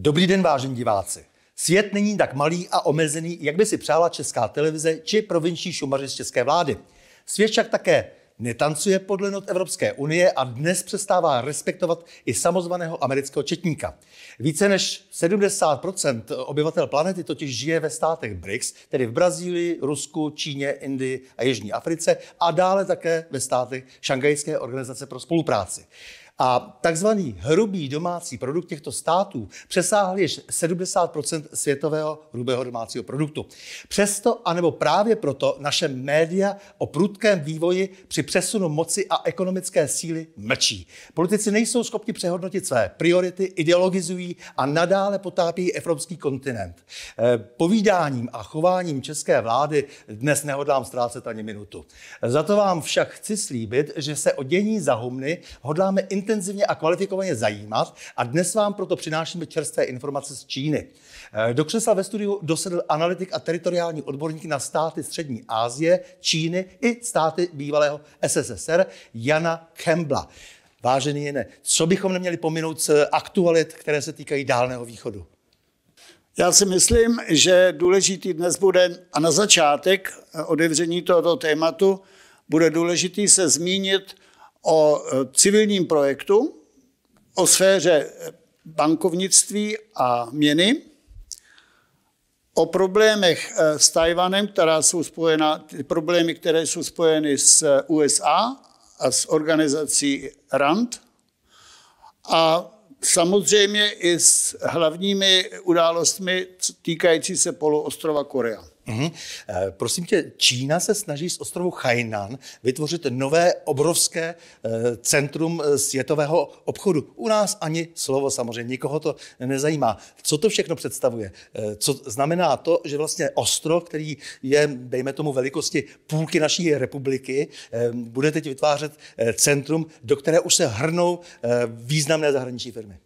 Dobrý den, vážení diváci. Svět není tak malý a omezený, jak by si přála česká televize či provinční šumaři z české vlády. Svět však také netancuje podle not Evropské unie a dnes přestává respektovat i samozvaného amerického četníka. Více než 70 obyvatel planety totiž žije ve státech BRICS, tedy v Brazílii, Rusku, Číně, Indii a Jižní Africe a dále také ve státech Šangajské organizace pro spolupráci. A takzvaný hrubý domácí produkt těchto států přesáhl již 70 světového hrubého domácího produktu. Přesto, anebo právě proto, naše média o prudkém vývoji při přesunu moci a ekonomické síly mlčí. Politici nejsou schopni přehodnotit své priority, ideologizují a nadále potápí evropský kontinent. E, povídáním a chováním české vlády dnes nehodlám ztrácet ani minutu. Za to vám však chci slíbit, že se o dění za humny hodláme intenzivně a kvalifikovaně zajímat a dnes vám proto přinášíme čerstvé informace z Číny. Eh, do křesla ve studiu dosedl analytik a teritoriální odborník na státy Střední Asie, Číny i státy bývalého SSSR Jana Kembla. Vážený Jene, co bychom neměli pominout z eh, aktualit, které se týkají Dálného východu? Já si myslím, že důležitý dnes bude, a na začátek eh, odevření tohoto tématu, bude důležitý se zmínit o e, civilním projektu, o sféře e, bankovnictví a měny, o problémech e, s Tajvanem, která jsou spojena, ty problémy, které jsou spojeny s USA a s organizací RAND a samozřejmě i s hlavními událostmi týkající se poloostrova Korea. Mm-hmm. Prosím tě, Čína se snaží z ostrovu Hainan vytvořit nové obrovské eh, centrum eh, světového obchodu. U nás ani slovo samozřejmě, nikoho to nezajímá. Co to všechno představuje? Co znamená to, že vlastně ostrov, který je, dejme tomu, velikosti půlky naší republiky, bude teď vytvářet centrum, do které už se hrnou významné zahraniční firmy?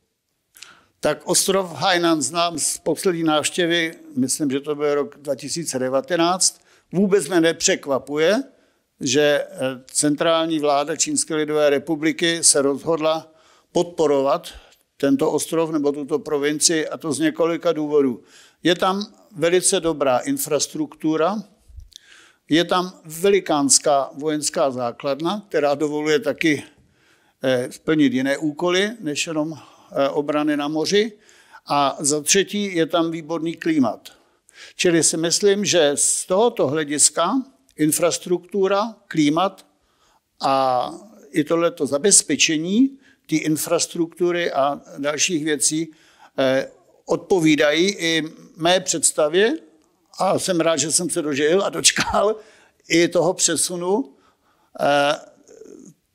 tak ostrov Hainan znám z poslední návštěvy, myslím, že to byl rok 2019, vůbec mě nepřekvapuje, že eh, centrální vláda Čínské lidové republiky se rozhodla podporovat tento ostrov nebo tuto provinci a to z několika důvodů. Je tam velice dobrá infrastruktura, je tam velikánská vojenská základna, která dovoluje taky eh, splnit jiné úkoly, než jenom Eh, obrany na moři. A za třetí je tam výborný klimat. Čili si myslím, že z tohoto hlediska infrastruktura, klimat a i tohleto zabezpečení té infrastruktury a dalších věcí eh, odpovídají i mé představě a jsem rád, že jsem se dožil a dočkal i toho přesunu eh,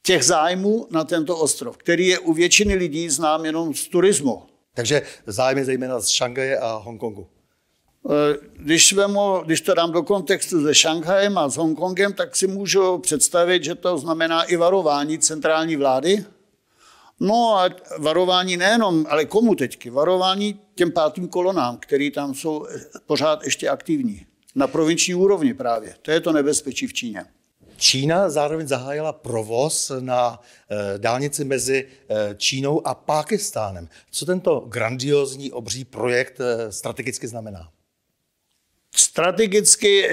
těch zájmů na tento ostrov, který je u většiny lidí znám jenom z turismu. Takže zájmy zejména z Šanghaje a Hongkongu. Eh, když, vemu, když to dám do kontextu se Šanghajem a s Hongkongem, tak si můžu představit, že to znamená i varování centrální vlády. No a varování nejenom, ale komu teďky? Varování těm pátým kolonám, který tam jsou pořád ještě aktivní. Na provinční úrovni právě. To je to nebezpečí v Číně. Čína zároveň zahájila provoz na eh, dálnici mezi eh, Čínou a Pákistánem. Co tento grandiozní obří projekt eh, strategicky znamená? Strategicky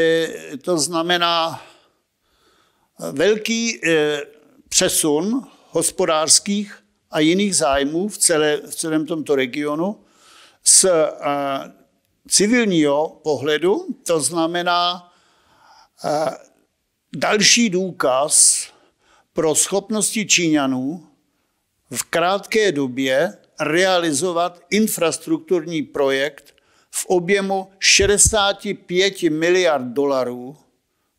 to znamená velký přesun hospodářských a jiných zájmů v, celé, v celém tomto regionu z civilního pohledu, to znamená další důkaz pro schopnosti Číňanů v krátké době realizovat infrastrukturní projekt v objemu 65 miliard dolarů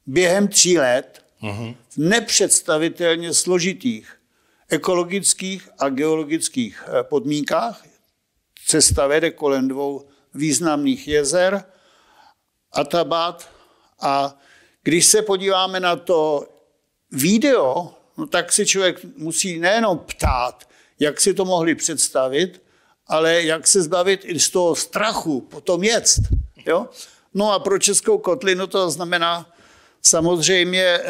během tří let mhm. v nepředstavitelně složitých ekologických a geologických eh, podmínkách. Cesta vede kolem dvou významných jezer, Atabat a když se podíváme na to video, no tak se člověk musí nejenom ptát, jak si to mohli představit, ale jak se zbavit i z toho strachu potom jet. Jo? No a pro Českou kotlinu to znamená samozřejmě eh,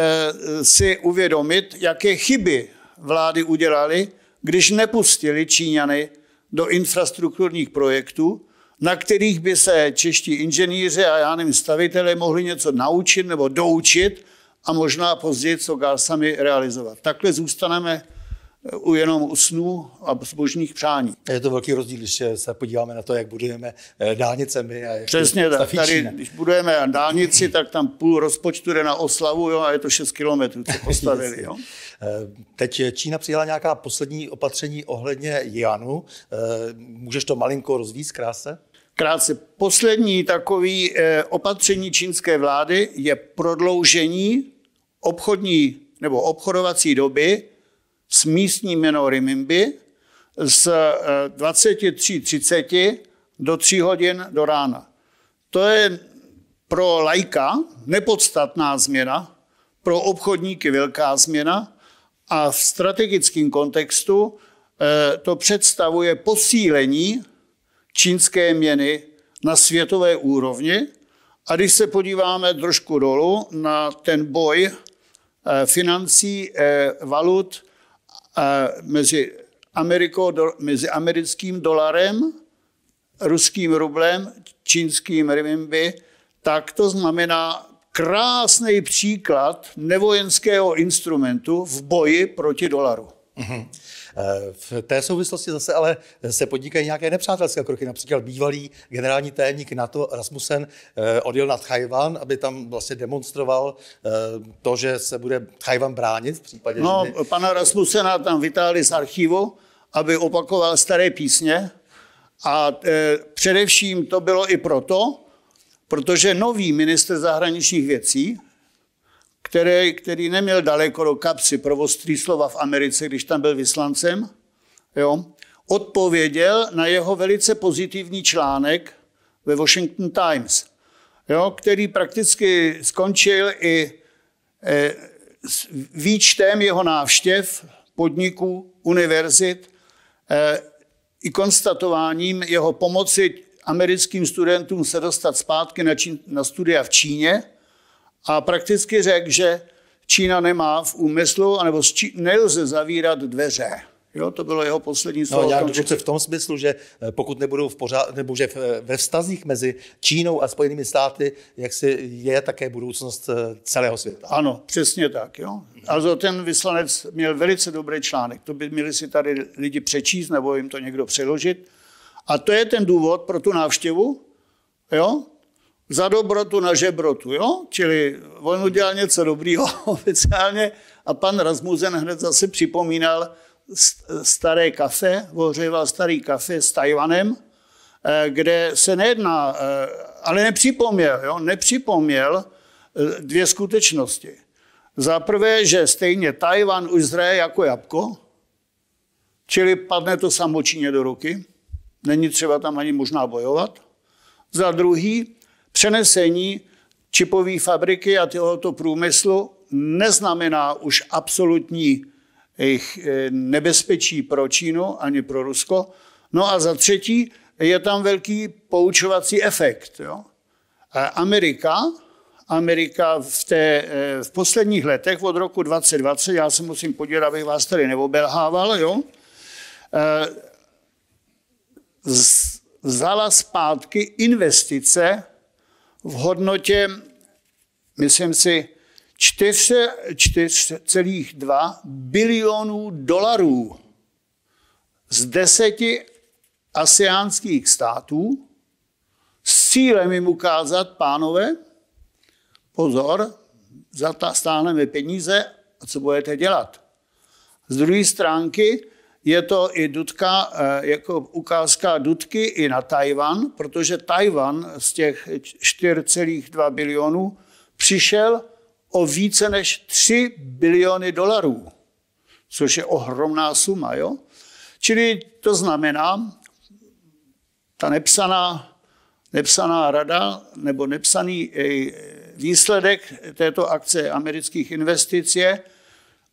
si uvědomit, jaké chyby vlády udělali, když nepustili Číňany do infrastrukturních projektů, na kterých by se čeští inženýři a já nevím, stavitelé mohli něco naučit nebo doučit a možná později co dál sami realizovat. Takhle zůstaneme eh, u jenom u snů a zbožných přání. Je to velký rozdíl, když se podíváme na to, jak budujeme eh, dálnicemi. A jak Přesně tak. Tady, když budujeme dálnici, tak tam půl rozpočtu jde na oslavu jo, a je to 6 kilometrů, co postavili. jo. Eh, teď Čína přijala nějaká poslední opatření ohledně Janu. Můžeš to malinko rozvíjet krásně? Krátce poslední takový eh, opatření čínské vlády je prodloužení obchodní nebo obchodovací doby s místní měnou Rimimby z 23.30 eh, do 3 hodin do rána. To je pro lajka nepodstatná změna, pro obchodníky velká změna a v strategickém kontextu eh, to představuje posílení čínské měny na světové úrovni. A když se podíváme trošku dolů na ten boj eh, financí, eh, valut eh, mezi, Amerikou, mezi americkým dolarem, ruským rublem, čínským renminbi, tak to znamená krásný příklad nevojenského instrumentu v boji proti dolaru. Mm-hmm. V té souvislosti zase ale se podnikají nějaké nepřátelské kroky. Například bývalý generální tajemník NATO Rasmussen eh, odjel na Tchajvan, aby tam vlastně demonstroval eh, to, že se bude Tchajvan bránit v případě, No, že... By... pana Rasmussena tam vytáhli z archivu, aby opakoval staré písně. A především to bylo i proto, protože nový minister zahraničních věcí, který, který neměl daleko do kapsy provoz slova v Americe, když tam byl vyslancem, jo, odpověděl na jeho velice pozitivní článek ve Washington Times, jo, který prakticky skončil i e, s výčtem jeho návštěv podniků, univerzit, e, i konstatováním jeho pomoci americkým studentům se dostat zpátky na, čin, na studia v Číně – a prakticky řekl, že Čína nemá v úmyslu, anebo Čí- nelze zavírat dveře. Jo, to bylo jeho poslední no, slovo. No, já dokonce v tom smyslu, že eh, pokud nebudou v pořád, nebo že eh, ve vztazích mezi Čínou a Spojenými státy, jak si je také budoucnost eh, celého světa. Ano, přesně tak. Jo. Ale ten vyslanec měl velice dobrý článek. To by měli si tady lidi přečíst nebo jim to někdo přeložit. A to je ten důvod pro tu návštěvu. Jo? za dobrotu na žebrotu, jo? Čili on udělal něco dobrýho oficiálně a pan Rasmussen hned zase připomínal staré kafe, ohřeval starý kafe s Tajvanem, eh, kde se nejedná, eh, ale nepřipomněl, jo? nepřipomněl eh, dvě skutečnosti. Za prvé, že stejně Tajvan už zraje jako jabko, čili padne to samočině do ruky, není třeba tam ani možná bojovat. Za druhý, Přenesení čipové fabriky a tohoto průmyslu neznamená už absolutní jejich eh, eh, nebezpečí pro Čínu ani pro Rusko. No a za třetí je tam velký poučovací efekt. Jo? Eh, Amerika, Amerika v, té, v posledních letech od roku 2020, já se musím podívat, abych vás tady neobelhával, jo? vzala zpátky investice v hodnotě, myslím si, 4,2 bilionů dolarů z deseti asiánských států s cílem jim ukázat, pánové, pozor, za ta stáhneme peníze a co budete dělat. Z druhé stránky je to i Dudka, eh, jako ukázka Dudky i na Tajvan, protože Tajvan z těch 4,2 bilionů přišel o více než 3 biliony dolarů, což je ohromná suma. Jo? Čili to znamená, ta nepsaná, nepsaná rada nebo nepsaný eh, výsledek této akce amerických investic je,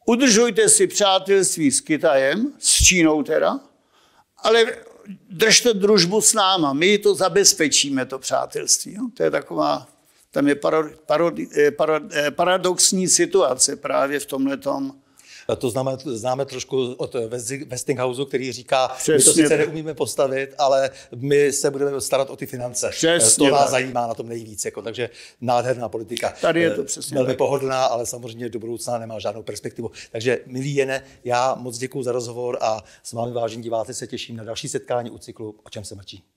udržujte si přátelství s Kytajem, s Čínou teda, ale držte družbu s náma, my to zabezpečíme, to přátelství. Jo? To je taková, tam je paro, paro, parod, eh, eh, paradoxní situace právě v tomhle tom Eh, to známe, známe trošku od Westinghouse, který říká, Přesně. my to sice neumíme postavit, ale my se budeme starat o ty finance. Eh, přesně to nás tak. zajímá na tom nejvíc. Jako, takže nádherná politika. Tady je eh, to přesně. Velmi tak. pohodlná, ale samozřejmě do budoucna nemá žádnou perspektivu. Takže milí Jene, já moc děkuji za rozhovor a s vámi vážení diváci se těším na další setkání u cyklu O čem se mlčí.